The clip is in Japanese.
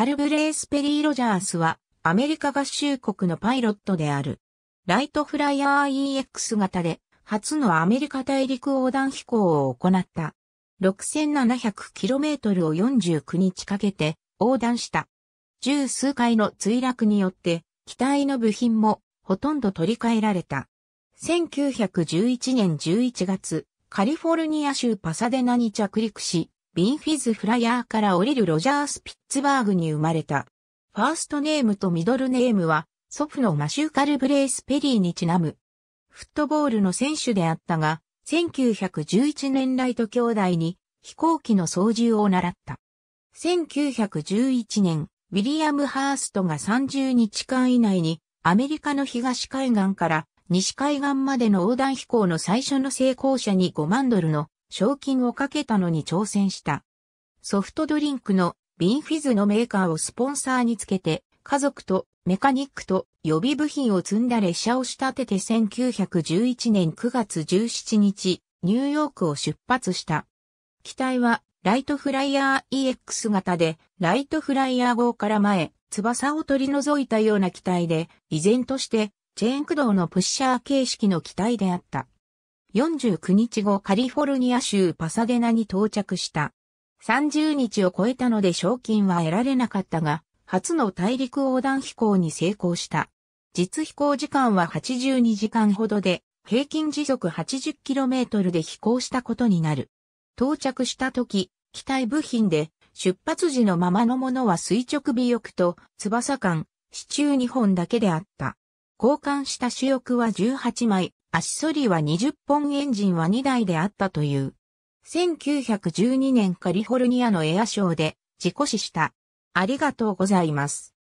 カル・ブレース・ペリー・ロジャースは、アメリカ合衆国のパイロットである。ライトフライヤー EX 型で、初のアメリカ大陸横断飛行を行った。6700km を49日かけて横断した。十数回の墜落によって、機体の部品もほとんど取り替えられた。1911年11月、カリフォルニア州パサデナに着陸し、ビンフィズ・フライヤーから降りるロジャー・スピッツバーグに生まれた。ファーストネームとミドルネームは、祖父のマシュー・カル・ブレイス・ペリーにちなむ。フットボールの選手であったが、1911年ライト兄弟に飛行機の操縦を習った。1911年、ウィリアム・ハーストが30日間以内にアメリカの東海岸から西海岸までの横断飛行の最初の成功者に5万ドルの賞金をかけたのに挑戦した。ソフトドリンクのビンフィズのメーカーをスポンサーにつけて、家族とメカニックと予備部品を積んだ列車を仕立てて1911年9月17日、ニューヨークを出発した。機体はライトフライヤー EX 型で、ライトフライヤー号から前、翼を取り除いたような機体で、依然として、チェーン駆動のプッシャー形式の機体であった。49日後カリフォルニア州パサデナに到着した。30日を超えたので賞金は得られなかったが、初の大陸横断飛行に成功した。実飛行時間は82時間ほどで、平均時速 80km で飛行したことになる。到着した時、機体部品で、出発時のままのものは垂直尾翼と翼間、支柱2本だけであった。交換した主翼は18枚、足反りは20本エンジンは2台であったという。1912年カリフォルニアのエアショーで事故死した。ありがとうございます。